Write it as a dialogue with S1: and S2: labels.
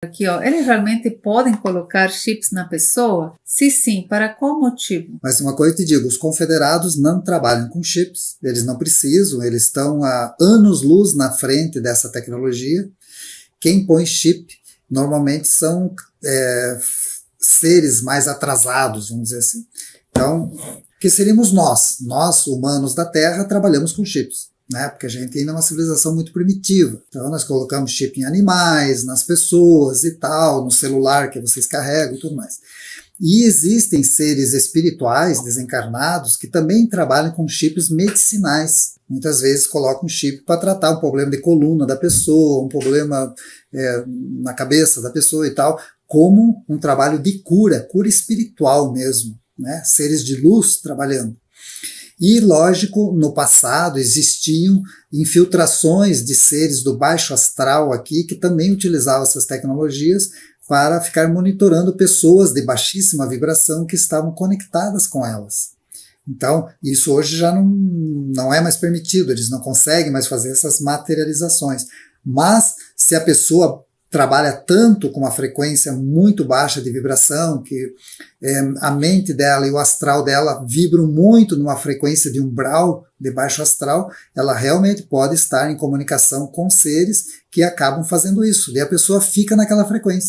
S1: Aqui, ó, eles realmente podem colocar chips na pessoa? Se sim, para qual motivo? Mas uma coisa eu te digo, os confederados não trabalham com chips, eles não precisam, eles estão há anos-luz na frente dessa tecnologia. Quem põe chip normalmente são é, seres mais atrasados, vamos dizer assim. Então, que seríamos nós? Nós, humanos da Terra, trabalhamos com chips né? Porque a gente ainda é uma civilização muito primitiva. Então nós colocamos chip em animais, nas pessoas e tal, no celular que vocês carregam e tudo mais. E existem seres espirituais desencarnados que também trabalham com chips medicinais. Muitas vezes colocam um chip para tratar um problema de coluna da pessoa, um problema é, na cabeça da pessoa e tal, como um trabalho de cura, cura espiritual mesmo. Né? Seres de luz trabalhando. E, lógico, no passado existiam infiltrações de seres do baixo astral aqui que também utilizavam essas tecnologias para ficar monitorando pessoas de baixíssima vibração que estavam conectadas com elas. Então, isso hoje já não, não é mais permitido, eles não conseguem mais fazer essas materializações. Mas, se a pessoa trabalha tanto com uma frequência muito baixa de vibração que é, a mente dela e o astral dela vibram muito numa frequência de umbral de baixo astral, ela realmente pode estar em comunicação com seres que acabam fazendo isso. E a pessoa fica naquela frequência.